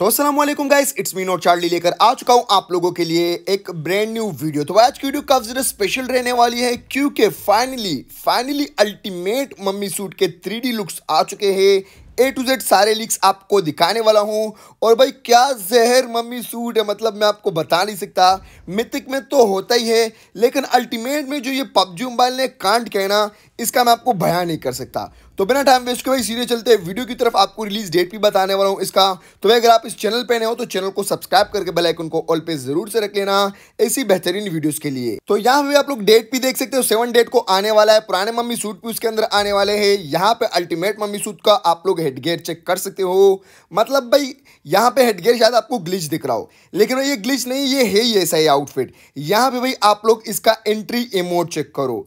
तो असलम guys it's me not Charlie लेकर आ चुका हूँ आप लोगों के लिए एक ब्रांड न्यू वीडियो तो आज की वीडियो काफ़ी ज़्यादा स्पेशल रहने वाली है क्योंकि finally finally ultimate mummy suit के थ्री लुक्स आ चुके हैं ए टू जेड सारे लिक्स आपको दिखाने वाला हूँ और भाई क्या जहर मम्मी सूट है मतलब मैं आपको बता नहीं सकता मिथिक में तो होता ही है लेकिन अल्टीमेट में जो ये पबजी मोबाइल ने कांड कहना इसका मैं आपको बयान नहीं कर सकता तो बिना टाइम वेस्ट के भाई सीधे चलते हैं वीडियो की तरफ आपको रिलीज डेट भी बताने वाला हूँ इसका तो भाई अगर आप इस चैनल पे नए हो तो चैनल को सब्सक्राइब करके बेल आइकन को ऑल पे जरूर से रख लेना ऐसी बेहतरीन वीडियोस के लिए तो यहाँ पे आप लोग डेट भी देख सकते हो सेवन डेट को आने वाला है पुराने मम्मी सूट भी उसके अंदर आने वाले है यहाँ पे अल्टीमेट मम्मी सूट का आप लोग हेडगेयर चेक कर सकते हो मतलब भाई यहाँ पे हेडगेयर शायद आपको ग्लिच दिख रहा हो लेकिन ये ग्लिच नहीं ये है ही ऐसा ही आउटफिट यहाँ पे भाई आप लोग इसका एंट्री इमोट चेक करो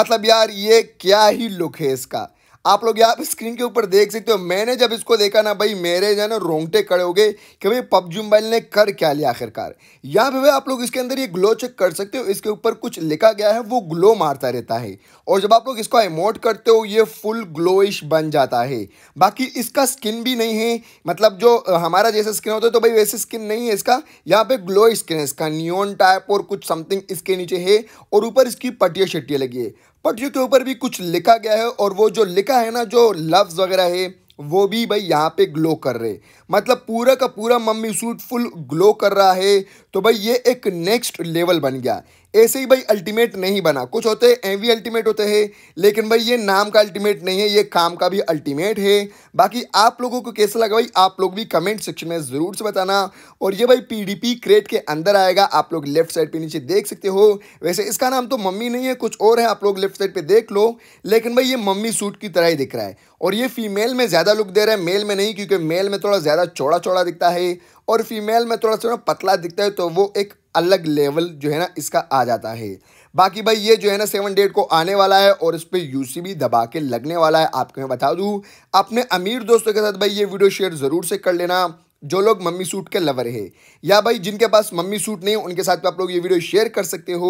मतलब यार ये क्या ही लुक है इसका आप लोग यहाँ पे स्क्रीन के ऊपर देख सकते हो मैंने जब इसको देखा ना भाई मेरे जो है ना रोंगटे खड़े हो गए कि भाई पबजी मोबाइल ने कर क्या लिया आखिरकार यहाँ पे भाई आप लोग इसके अंदर ये ग्लो चेक कर सकते हो इसके ऊपर कुछ लिखा गया है वो ग्लो मारता रहता है और जब आप लोग इसको इमोट करते हो ये फुल ग्लोइश बन जाता है बाकी इसका स्किन भी नहीं है मतलब जो हमारा जैसा स्किन होता है तो भाई वैसे स्किन नहीं है इसका यहाँ पे ग्लो स्किन है इसका नियोन टाइप और कुछ समथिंग इसके नीचे है और ऊपर इसकी पट्टियाँ शट्टियाँ लगी है पटियों के ऊपर भी कुछ लिखा गया है और वो जो लिखा है ना जो लफ्ज़ वगैरह है वो भी भाई यहाँ पे ग्लो कर रहे मतलब पूरा का पूरा मम्मी सूट फुल ग्लो कर रहा है तो भाई ये एक नेक्स्ट लेवल बन गया ऐसे ही भाई अल्टीमेट नहीं बना कुछ होते हैं एम अल्टीमेट होते हैं लेकिन भाई ये नाम का अल्टीमेट नहीं है ये काम का भी अल्टीमेट है बाकी आप लोगों को कैसा लगा भाई आप लोग भी कमेंट सेक्शन में ज़रूर से बताना और ये भाई पीडीपी क्रेट के अंदर आएगा आप लोग लेफ्ट साइड पे नीचे देख सकते हो वैसे इसका नाम तो मम्मी नहीं है कुछ और है आप लोग लेफ्ट साइड पर देख लो लेकिन भाई ये मम्मी सूट की तरह ही दिख रहा है और ये फीमेल में ज़्यादा लुक दे रहा है मेल में नहीं क्योंकि मेल में थोड़ा ज़्यादा चौड़ा चौड़ा दिखता है और फीमेल में थोड़ा सा पतला दिखता है तो वो एक अलग लेवल जो है ना इसका आ जाता है बाकी भाई ये जो है ना सेवन डेट को आने वाला है और इस पर यू भी दबा के लगने वाला है आपको मैं बता दूँ अपने अमीर दोस्तों के साथ भाई ये वीडियो शेयर ज़रूर से कर लेना जो लोग मम्मी सूट के लवर है या भाई जिनके पास मम्मी सूट नहीं उनके साथ आप लोग ये वीडियो शेयर कर सकते हो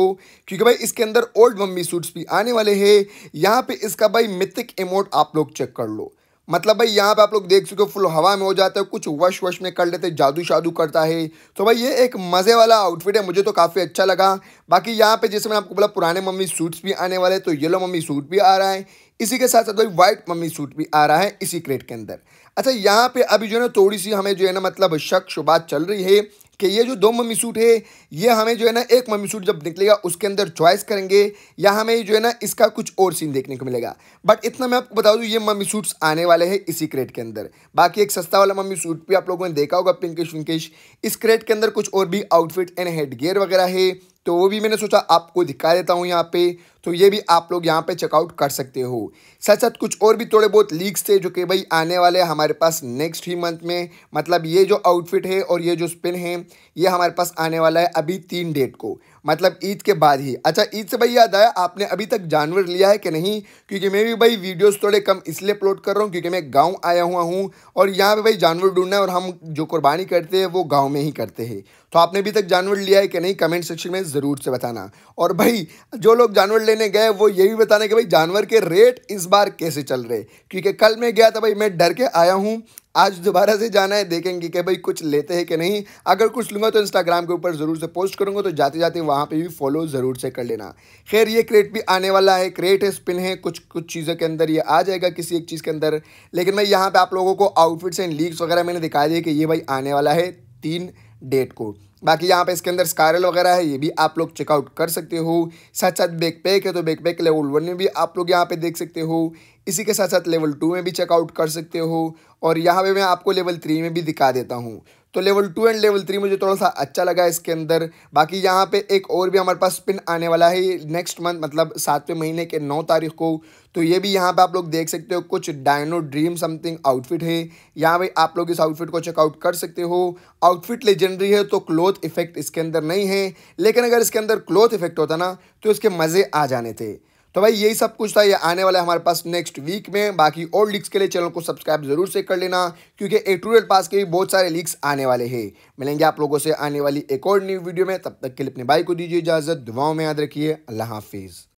क्योंकि भाई इसके अंदर ओल्ड मम्मी सूट्स भी आने वाले हैं यहाँ पे इसका भाई मिथिक अमाउंट आप लोग चेक कर लो मतलब भाई यहाँ पे आप लोग देख सकते हो फुल हवा में हो जाता है कुछ वश वश में कर लेते जादू शादू करता है तो भाई ये एक मज़े वाला आउटफिट है मुझे तो काफ़ी अच्छा लगा बाकी यहाँ पे जैसे मैंने आपको बोला पुराने मम्मी सूट्स भी आने वाले तो येलो मम्मी सूट भी आ रहा है इसी के साथ साथ भाई वाइट मम्मी सूट भी आ रहा है इसी क्रेट के अंदर अच्छा यहाँ पे अभी जो है ना थोड़ी सी हमें जो है ना मतलब शक शुबात चल रही है कि ये जो दो मम्मी सूट है ये हमें जो है ना एक मम्मी सूट जब निकलेगा उसके अंदर चॉइस करेंगे या हमें जो है ना इसका कुछ और सीन देखने को मिलेगा बट इतना मैं आपको बता दूँ ये मम्मी सूट्स आने वाले हैं इसी क्रेट के अंदर बाकी एक सस्ता वाला मम्मी सूट भी आप लोगों ने देखा होगा पिंकिश विंकिश इस क्रेट के अंदर कुछ और भी आउटफिट एंड हेड गेयर वगैरह है तो वो भी मैंने सोचा आपको दिखा देता हूँ यहाँ पे तो ये भी आप लोग यहाँ पे चेकआउट कर सकते हो साथ साथ कुछ और भी थोड़े बहुत लीक्स थे जो कि भाई आने वाले हमारे पास नेक्स्ट ही मंथ में मतलब ये जो आउटफिट है और ये जो स्पिन है ये हमारे पास आने वाला है अभी तीन डेट को मतलब ईद के बाद ही अच्छा ईद से भाई याद आया आपने अभी तक जानवर लिया है कि नहीं क्योंकि मैं भी भाई वीडियोस थोड़े कम इसलिए अपलोड कर रहा हूँ क्योंकि मैं गांव आया हुआ हूँ और यहाँ पे भाई जानवर ढूंढना है और हम जो कुर्बानी करते हैं वो गांव में ही करते हैं तो आपने अभी तक जानवर लिया है कि नहीं कमेंट सेक्शन में ज़रूर से बताना और भाई जो लोग जानवर ले लेने गए वो ये भी बताने के भाई जानवर के रेट इस बार कैसे चल रहे क्योंकि कल मैं गया था भाई मैं डर के आया हूँ आज दोबारा से जाना है देखेंगे कि भाई कुछ लेते हैं कि नहीं अगर कुछ लूँगा तो इंस्टाग्राम के ऊपर ज़रूर से पोस्ट करूँगा तो जाते जाते वहाँ पे भी फॉलो ज़रूर से कर लेना खैर ये क्रेट भी आने वाला है क्रेट है स्पिन है कुछ कुछ चीज़ों के अंदर ये आ जाएगा किसी एक चीज़ के अंदर लेकिन भाई यहाँ पर आप लोगों को आउटफिट्स एंड लीक्स वगैरह मैंने दिखा दिए कि ये भाई आने वाला है तीन डेट को बाकी यहाँ पे इसके अंदर स्कारल वगैरह है ये भी आप लोग चेकआउट कर सकते हो साथ साथ बैक पैक है तो बैक पैक लेवल वन में भी आप लोग यहाँ पे देख सकते हो इसी के साथ साथ लेवल टू में भी चेकआउट कर सकते हो और यहाँ पे मैं आपको लेवल थ्री में भी दिखा देता हूँ तो level two and level three मुझे थोड़ा सा अच्छा लगा इसके अंदर बाकी यहाँ पे एक और भी हमारे पास स्पिन आने वाला है नेक्स्ट मंथ मतलब सातवें महीने के नौ तारीख को तो ये भी यहाँ पे आप लोग देख सकते हो कुछ डायनो ड्रीम समथिंग आउटफिट है यहाँ पे आप लोग इस आउटफिट को चेकआउट कर सकते हो आउटफिट लेजेंडरी है तो क्लोथ इफेक्ट इसके अंदर नहीं है लेकिन अगर इसके अंदर क्लोथ इफेक्ट होता ना तो इसके मज़े आ जाने थे तो भाई यही सब कुछ था ये आने वाला हमारे पास नेक्स्ट वीक में बाकी और लीक्स के लिए चैनल को सब्सक्राइब जरूर से कर लेना क्योंकि ए पास के भी बहुत सारे लीक्स आने वाले हैं मिलेंगे आप लोगों से आने वाली एक और न्यू वीडियो में तब तक के लिए अपने भाई को दीजिए इजाज़त दुआओं में याद रखिए अल्लाह हाफिज़